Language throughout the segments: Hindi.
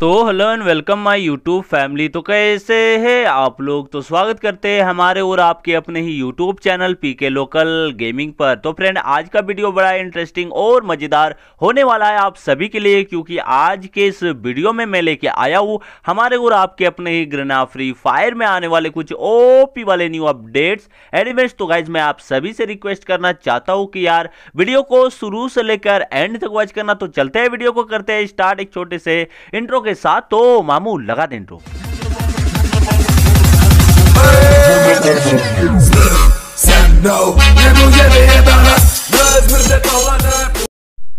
तो hello and welcome my YouTube family तो कैसे है आप लोग तो स्वागत करते हैं हमारे और आपके अपने ही YouTube channel PK local gaming पर तो फ्रेंड आज का वीडियो बड़ा इंटरेस्टिंग और मज़ेदार होने वाला है आप सभी के लिए क्योंकि आज के इस वीडियो में मैं लेके आया हूँ हमारे और आपके अपने ही ग्रना फ्री फायर में आने वाले कुछ ओ वाले न्यू अपडेट्स एडिमेंट्स तो गाइज मैं आप सभी से रिक्वेस्ट करना चाहता हूँ कि यार वीडियो को शुरू से लेकर एंड तक वॉच करना तो चलते हैं वीडियो को करते हैं स्टार्ट एक छोटे से इंट्रो sato साथ तो मामू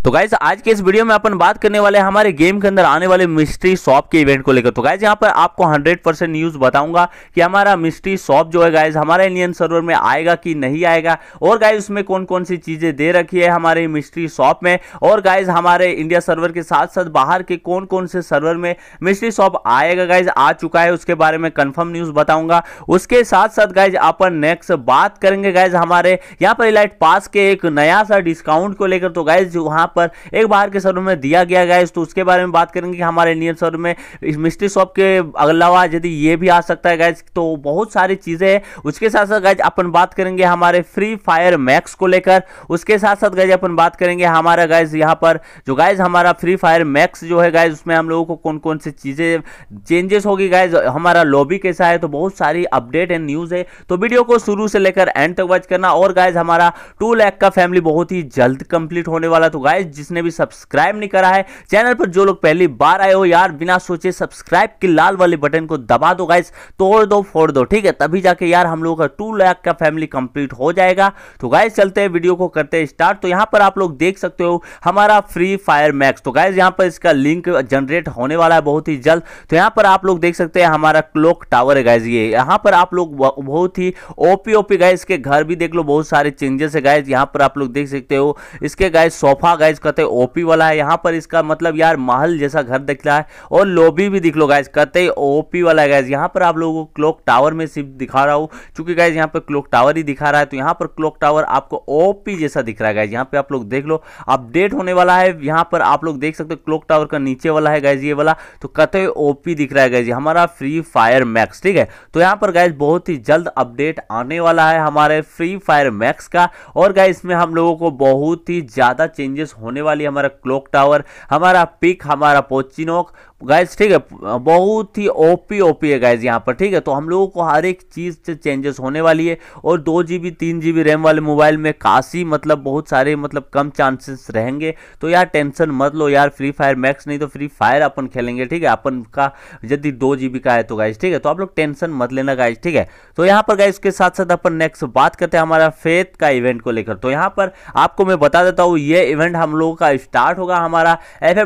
तो गाइज आज के इस वीडियो में अपन बात करने वाले हमारे गेम के अंदर आने वाले मिस्ट्री शॉप के इवेंट को लेकर तो गाइज यहाँ पर आपको 100 परसेंट न्यूज बताऊंगा कि हमारा मिस्ट्री शॉप जो है गाइज हमारे इंडियन सर्वर में आएगा कि नहीं आएगा और गाइज उसमें कौन कौन सी चीजें दे रखी है हमारे मिस्ट्री शॉप में और गाइज हमारे इंडिया सर्वर के साथ साथ बाहर के कौन कौन से सर्वर में मिस्ट्री शॉप आएगा गाइज आ चुका है उसके बारे में कन्फर्म न्यूज बताऊंगा उसके साथ साथ गाइज अपन नेक्स्ट बात करेंगे गाइज हमारे यहाँ पर इलाइट पास के एक नया सा डिस्काउंट को लेकर तो गाइज वहां यहाँ पर एक बाहर के शहरों में दिया गया गाइस तो उसके बारे में बात करेंगे कि हमारे इंडियन शहरों में इस मिस्ट्री शॉप के अलावा यदि ये भी आ सकता है गैस तो बहुत सारी चीज़ें हैं उसके साथ साथ गैज अपन बात करेंगे हमारे फ्री फायर मैक्स को लेकर उसके साथ साथ गैज अपन बात करेंगे हमारा गाइज यहाँ पर जो गैज हमारा फ्री फायर मैक्स जो है गैज उसमें हम लोगों को कौन कौन सी चीज़ें चेंजेस होगी गैज हमारा लॉबी कैसा है तो बहुत सारी अपडेट एंड न्यूज़ है तो वीडियो को शुरू से लेकर एंड तक वॉच करना और गैज हमारा टू लैक का फैमिली बहुत ही जल्द कंप्लीट होने वाला तो गाय गाइस जिसने भी सब्सक्राइब नहीं करा है चैनल पर जो लोग पहली बार आए हो यार बिना सोचे सब्सक्राइब के लाल वाले बटन को दबा दो गाइस तोड़ दो फोड़ दो ठीक है तभी जाके यार हम लोगों का टू लाख का फैमिली कंप्लीट हो जाएगा तो गाइस चलते हैं वीडियो को करते हैं स्टार्ट तो यहाँ पर आप लोग देख सकते हो हमारा फ्री फायर मैक्स तो गाइज यहाँ पर इसका लिंक जनरेट होने वाला है बहुत ही जल्द तो यहाँ पर आप लोग देख सकते हैं हमारा क्लोक टावर है गाइज ये यहाँ पर आप लोग बहुत ही ओपी ओपी गाइज के घर भी देख लो बहुत सारे चेंजेस है गाइज यहाँ पर आप लोग देख सकते हो इसके गाइज सोफा गाइज गाइज कतई ओपी वाला है यहाँ पर इसका मतलब यार महल जैसा घर दिख रहा है और लोबी भी दिख लो गाइज कतई ओपी वाला है गाइज यहाँ पर आप लोगों को क्लॉक टावर में सिर्फ दिखा रहा हूँ चूंकि गाइज यहाँ पर क्लॉक टावर ही दिखा रहा है तो यहाँ पर क्लॉक टावर आपको ओपी जैसा दिख रहा है गाइज यहाँ पे आप लोग देख लो अपडेट होने वाला है यहाँ पर आप लोग देख सकते हो क्लॉक टावर का नीचे वाला है गाइज ये वाला तो कतई ओपी दिख रहा है गाइज हमारा फ्री फायर मैक्स ठीक है तो यहाँ पर गाइज बहुत ही जल्द अपडेट आने वाला है हमारे फ्री फायर मैक्स का और गाइज इसमें हम लोगों को बहुत ही ज़्यादा चेंजेस होने वाली हमारा क्लॉक टावर हमारा पिक हमारा पोचिनोक गाइज ठीक है बहुत ही ओपी ओपी है गाइज यहाँ पर ठीक है तो हम लोगों को हर एक चीज़ से चेंजेस होने वाली है और दो जी बी तीन जी बी रैम वाले मोबाइल में काफ़ी मतलब बहुत सारे मतलब कम चांसेस रहेंगे तो यार टेंशन मत लो यार फ्री फायर मैक्स नहीं तो फ्री फायर अपन खेलेंगे ठीक है अपन का यदि दो जी बी का है तो गाइज ठीक है तो आप लोग टेंशन मत लेना गाइज ठीक है तो यहाँ पर गाइज के साथ साथ अपन नेक्स्ट बात करते हैं हमारा फेथ का इवेंट को लेकर तो यहाँ पर आपको मैं बता देता हूँ ये इवेंट हम लोगों का स्टार्ट होगा हमारा एफ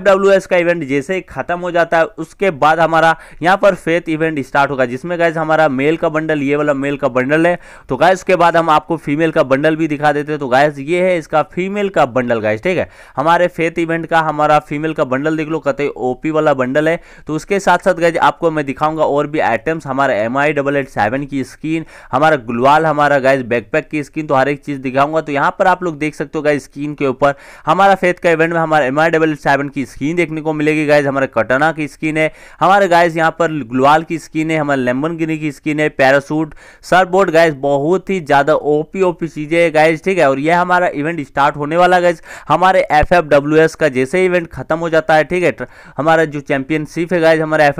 का इवेंट जैसे ही खत्म हो जाता जाता है उसके बाद हमारा यहाँ पर फेथ इवेंट स्टार्ट होगा जिसमें गाइज हमारा मेल का बंडल ये वाला मेल का बंडल है तो गाइज उसके बाद हम आपको फीमेल का बंडल भी दिखा देते हैं तो गाइज ये है इसका फीमेल का बंडल गाइज ठीक है हमारे फेथ इवेंट का हमारा फीमेल का बंडल देख लो कत ओपी वाला बंडल है तो उसके साथ साथ गाइज आपको मैं दिखाऊंगा और भी आइटम्स हमारे एम की स्क्रीन हमारा ग्लवाल हमारा गाइज बैकपैक की स्क्रीन तो हर एक चीज दिखाऊंगा तो यहाँ पर आप लोग देख सकते हो गाइज स्क्रीन के ऊपर हमारा फेथ का इवेंट में हमारे एम आई डबल सेवन की स्क्रीन देखने को मिलेगी गाइज हमारे कटना खतरनाक स्किन है हमारे गाइस यहाँ पर ग्लोवाल की स्किन है हमारे लेमन गिनी की स्किन है पैरासूट सरबोर्ड गाइस बहुत ही ज़्यादा ओपी ओपी चीज़ें है गाइस ठीक है और यह हमारा इवेंट स्टार्ट होने वाला गाइज हमारे एफ का जैसे इवेंट खत्म हो जाता है ठीक है हमारा जो चैंपियनशिप है गाइज हमारा एफ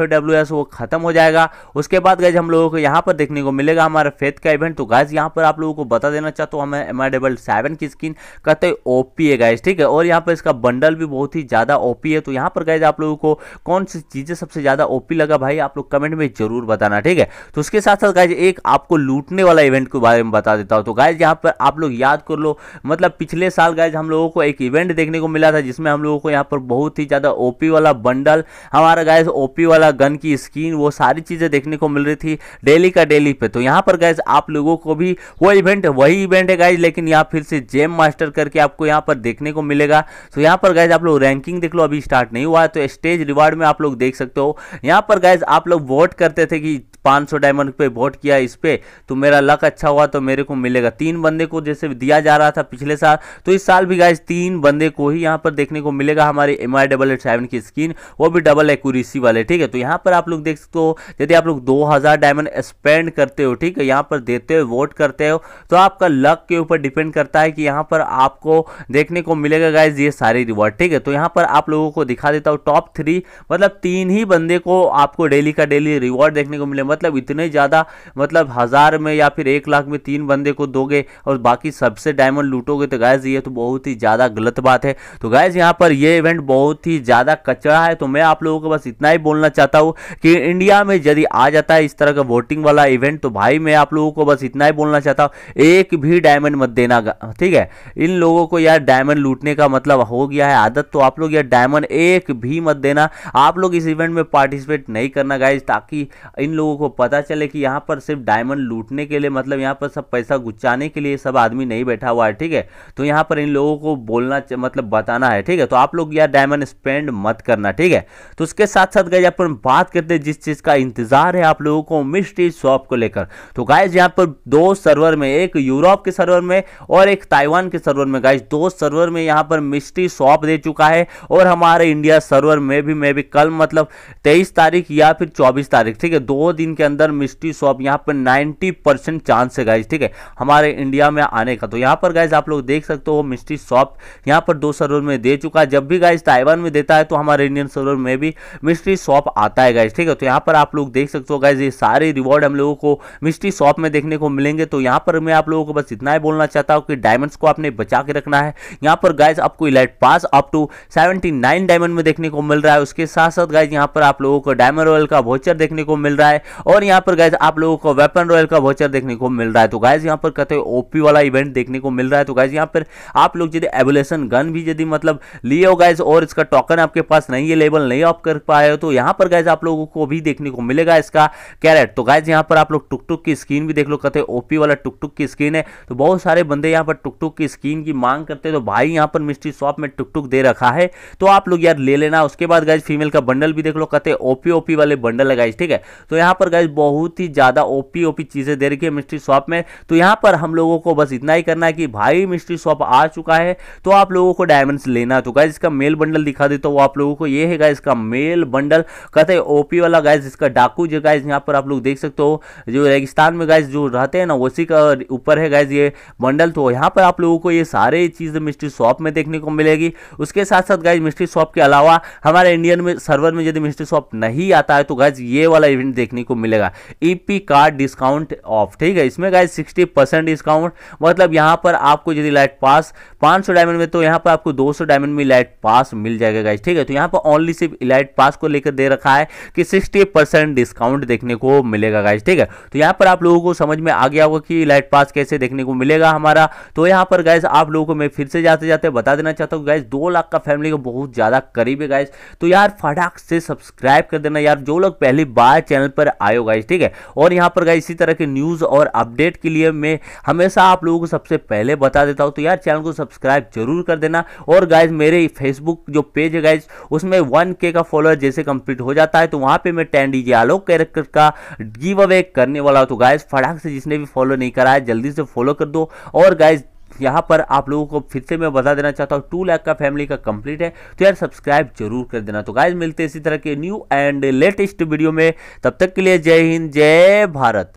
वो खत्म हो जाएगा उसके बाद गाइज हम लोगों को यहाँ पर देखने को मिलेगा हमारे फेथ का इवेंट तो गाइज यहाँ पर आप लोगों को बता देना चाहता हूँ हमें एम सेवन की स्किन कतई ओपी है गाइज ठीक है और यहाँ पर इसका बंडल भी बहुत ही ज़्यादा ओपी है तो यहाँ पर गाइज आप लोगों को कौन कौन सी चीज़ें सबसे ज़्यादा ओपी लगा भाई आप लोग कमेंट में जरूर बताना ठीक है तो उसके साथ साथ गाइज एक आपको लूटने वाला इवेंट के बारे में बता देता हूँ तो गाइज यहाँ पर आप लोग याद कर लो मतलब पिछले साल गाइज हम लोगों को एक इवेंट देखने को मिला था जिसमें हम लोगों को यहाँ पर बहुत ही ज़्यादा ओपी वाला बंडल हमारा गाइज ओपी वाला गन की स्किन वो सारी चीज़ें देखने को मिल रही थी डेली का डेली पे तो यहाँ पर गाइज आप लोगों को भी वो इवेंट वही इवेंट है गाइज लेकिन यहाँ फिर से जेम मास्टर करके आपको यहाँ पर देखने को मिलेगा तो यहाँ पर गाइज आप लोग रैंकिंग देख लो अभी स्टार्ट नहीं हुआ है तो स्टेज रिवार्ड में में आप लोग देख सकते हो यहाँ पर गाइज आप लोग वोट करते थे कि 500 डायमंड पे वोट किया इस पर तो मेरा लक अच्छा हुआ तो मेरे को मिलेगा तीन बंदे को जैसे दिया जा रहा था पिछले साल तो इस साल भी गाइज तीन बंदे को ही यहाँ पर देखने को मिलेगा हमारे M I double eight seven की स्क्रीन वो भी डबल एक्यूरेसी वाले ठीक है तो यहाँ पर आप लोग देख सकते हो यदि आप लोग दो हज़ार डायमंड स्पेंड करते हो ठीक है यहाँ पर देते हो वोट करते हो तो आपका लक के ऊपर डिपेंड करता है कि यहाँ पर आपको देखने को मिलेगा गाइज ये सारे रिवॉर्ड ठीक है तो यहाँ पर आप लोगों को दिखा देता हूँ टॉप थ्री मतलब तीन ही बंदे को आपको डेली का डेली रिवॉर्ड देखने को मिले मतलब इतने ज़्यादा मतलब हज़ार में या फिर एक लाख में तीन बंदे को दोगे और बाकी सबसे डायमंड लूटोगे तो गैज़ ये तो बहुत ही ज़्यादा गलत बात है तो गैज़ यहाँ पर ये इवेंट बहुत ही ज़्यादा कचरा है तो मैं आप लोगों को बस इतना ही बोलना चाहता हूँ कि इंडिया में यदि आ जाता है इस तरह का वोटिंग वाला इवेंट तो भाई मैं आप लोगों को बस इतना ही बोलना चाहता हूँ एक भी डायमंड मत देना ठीक है इन लोगों को यार डायमंड लूटने का मतलब हो गया है आदत तो आप लोग यार डायमंड एक भी मत देना आप लोग इस इवेंट में पार्टिसिपेट नहीं करना गाइज ताकि इन लोगों को पता चले कि यहाँ पर सिर्फ डायमंड लूटने के लिए मतलब यहाँ पर सब पैसा गुचाने के लिए सब आदमी नहीं बैठा हुआ है ठीक है तो यहाँ पर इन लोगों को बोलना मतलब बताना है ठीक है तो आप लोग यार डायमंड स्पेंड मत करना ठीक है तो उसके साथ साथ गाइज अपन बात करते जिस चीज़ का इंतजार है आप लोगों को मिस्ट्री शॉप को लेकर तो गाइज यहाँ पर दो सर्वर में एक यूरोप के सर्वर में और एक ताइवान के सर्वर में गाइज दो सर्वर में यहाँ पर मिस्ट्री शॉप दे चुका है और हमारे इंडिया सर्वर में भी मैं भी कल मतलब तेईस तारीख या फिर चौबीस तारीख ठीक है दो दिन के अंदर मिस्ट्री शॉप यहाँ पर नाइन्टी परसेंट चांस है गाइज ठीक है हमारे इंडिया में आने का तो यहाँ पर गाइज आप लोग देख सकते हो मिस्ट्री शॉप यहाँ पर दो सरोवर में दे चुका है जब भी गाइज ताइवान में देता है तो हमारे इंडियन सरोवर में भी मिस्ट्री शॉप आता है गाइज ठीक है तो यहाँ पर आप लोग देख सकते हो गाइज ये सारे रिवॉर्ड हम लोगों को मिस्ट्री शॉप में देखने को मिलेंगे तो यहाँ पर मैं आप लोगों को बस इतना ही बोलना चाहता हूँ कि डायमंड्स को आपने बचा के रखना है यहाँ पर गाइज आपको elite pass up to seventy diamond में देखने को मिल रहा है उसके साथ साथ साथ गाइज यहाँ पर आप लोगों को डायमंड रॉयल का वोचर देखने को मिल रहा है और यहाँ पर गाइज आप लोगों को वेपन रॉयल का वोचर देखने को मिल रहा है तो गाइज यहाँ पर कहते हैं ओपी वाला इवेंट देखने को मिल रहा है तो गाइज यहाँ पर आप लोग यदि एबुलेशन गन भी यदि मतलब लिए हो गाइज और इसका टोकन आपके पास नहीं है अवेलेबल नहीं ऑफ कर पाए हो तो यहाँ पर गाइज आप लोगों को भी देखने को मिलेगा इसका कैरेट तो गाइज यहाँ पर आप लोग टुक टुक की स्क्रीन भी देख लो कहते ओपी वाला टुक टुक की स्क्रीन है तो बहुत सारे बंदे यहाँ पर टुक टुक की स्क्रीन की मांग करते हैं तो भाई यहाँ पर मिस्ट्री शॉप में टुक टुक दे रखा है तो आप लोग यार ले लेना उसके बाद गाइज फीमेल का बंडल भी देख लो कहते हैं ओपी ओपी वाले बंडल है गाइज ठीक है तो यहाँ पर गाइज बहुत ही ज़्यादा ओपी ओपी चीज़ें दे रखी है मिस्ट्री शॉप में तो यहाँ पर हम लोगों को बस इतना ही करना है कि भाई मिस्ट्री शॉप आ चुका है तो आप लोगों को डायमंड लेना तो गाइज इसका मेल बंडल दिखा देता हूँ आप लोगों को ये है गाइज का मेल बंडल कहते हैं ओपी वाला गाइज इसका डाकू जो गाइज यहाँ पर आप लोग देख सकते हो जो रेगिस्तान में गाइज जो रहते हैं ना उसी का ऊपर है गाइज ये बंडल तो यहाँ पर आप लोगों को ये सारे चीज़ मिस्ट्री शॉप में देखने को मिलेगी उसके साथ साथ गाइज मिस्ट्री शॉप के अलावा हमारे इंडियन में सर्वर में यदि मिस्ट्री शॉप नहीं आता है तो गाइज ये वाला इवेंट देखने को मिलेगा ईपी कार्ड डिस्काउंट ऑफ ठीक है इसमें गाइज सिक्सटी परसेंट डिस्काउंट मतलब यहाँ पर आपको यदि लाइट पास पाँच डायमंड में तो यहाँ पर आपको दो डायमंड में लाइट पास मिल जाएगा गाइज ठीक है तो यहाँ पर ओनली सिर्फ लाइट पास को लेकर दे रखा है कि सिक्सटी परसेंट डिस्काउंट देखने को मिलेगा गाइज ठीक है तो यहाँ पर आप लोगों को समझ में आ गया होगा कि लाइट पास कैसे देखने को मिलेगा हमारा तो यहाँ पर गाइज आप लोगों को मैं फिर से जाते जाते बता देना चाहता हूँ गाइज दो लाख का फैमिली को बहुत ज़्यादा करीब है गाइज तो यार फटाक से सब्सक्राइब कर देना यार जो लोग पहली बार चैनल पर आए हो गाइज ठीक है और यहाँ पर गाइज इसी तरह के न्यूज़ और अपडेट के लिए मैं हमेशा आप लोगों को सबसे पहले बता देता हूँ तो यार चैनल को सब्सक्राइब जरूर कर देना और गाइज मेरे फेसबुक जो पेज है गाइज उसमें वन के का फॉलोअर जैसे कंप्लीट हो जाता है तो वहाँ पर मैं टेन डी आलोक कैरेक्टर का गिव अवे करने वाला हूँ तो गाइज फटाक से जिसने भी फॉलो नहीं करा जल्दी से फॉलो कर दो और गाइज यहाँ पर आप लोगों को फिर से मैं बता देना चाहता हूँ टू लाख का फैमिली का कंप्लीट है तो यार सब्सक्राइब जरूर कर देना तो गाइज मिलते इसी तरह के न्यू एंड लेटेस्ट वीडियो में तब तक के लिए जय हिंद जय भारत